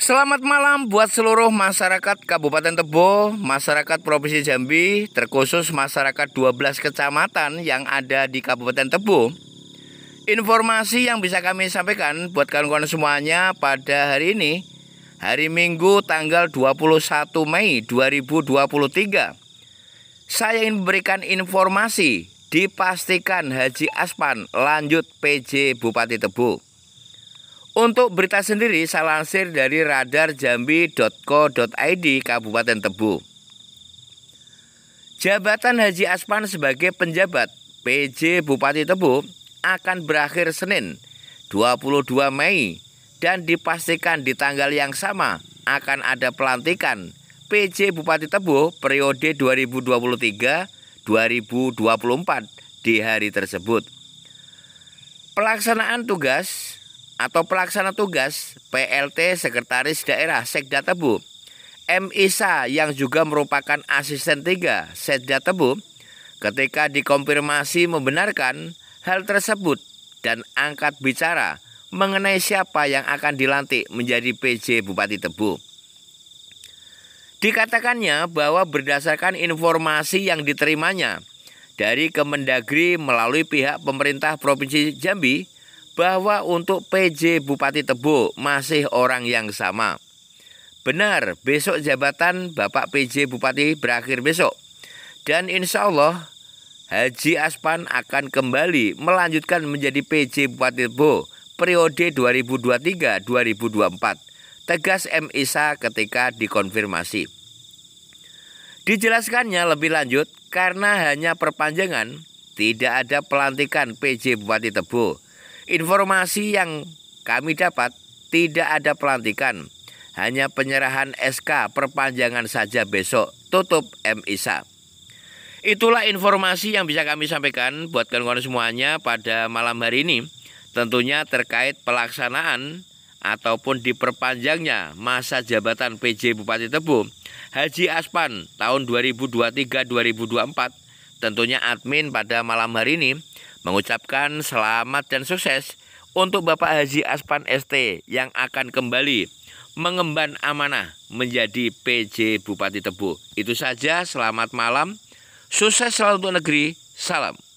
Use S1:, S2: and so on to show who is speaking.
S1: Selamat malam buat seluruh masyarakat Kabupaten Tebo, masyarakat Provinsi Jambi, terkhusus masyarakat 12 kecamatan yang ada di Kabupaten Tebo. Informasi yang bisa kami sampaikan buat kawan-kawan semuanya pada hari ini, hari Minggu tanggal 21 Mei 2023. Saya ingin memberikan informasi, dipastikan Haji Aspan lanjut PJ Bupati Tebo. Untuk berita sendiri saya lansir dari radarjambi.co.id Kabupaten Tebu. Jabatan Haji Aspan sebagai penjabat PJ Bupati Tebu akan berakhir Senin 22 Mei dan dipastikan di tanggal yang sama akan ada pelantikan PJ Bupati Tebu periode 2023-2024 di hari tersebut. Pelaksanaan tugas atau pelaksana tugas PLT Sekretaris Daerah Sekda Tebu, M. Isa yang juga merupakan asisten tiga Sekda Tebu, ketika dikonfirmasi membenarkan hal tersebut dan angkat bicara mengenai siapa yang akan dilantik menjadi PJ Bupati Tebu. Dikatakannya bahwa berdasarkan informasi yang diterimanya dari Kemendagri melalui pihak pemerintah Provinsi Jambi, bahwa untuk PJ Bupati Tebo masih orang yang sama. Benar, besok jabatan Bapak PJ Bupati berakhir besok. Dan insya Allah Haji Aspan akan kembali melanjutkan menjadi PJ Bupati Tebo periode 2023-2024 tegas M. Isa ketika dikonfirmasi. Dijelaskannya lebih lanjut, karena hanya perpanjangan, tidak ada pelantikan PJ Bupati Tebo. Informasi yang kami dapat tidak ada pelantikan, hanya penyerahan SK perpanjangan saja besok, tutup MISA. Itulah informasi yang bisa kami sampaikan buat kawan-kawan semuanya pada malam hari ini. Tentunya terkait pelaksanaan ataupun diperpanjangnya masa jabatan PJ Bupati Tebu Haji Aspan tahun 2023-2024. Tentunya admin pada malam hari ini mengucapkan selamat dan sukses untuk Bapak Haji Aspan ST yang akan kembali mengemban amanah menjadi PJ Bupati Tebu. Itu saja, selamat malam. Sukses selalu untuk negeri. Salam.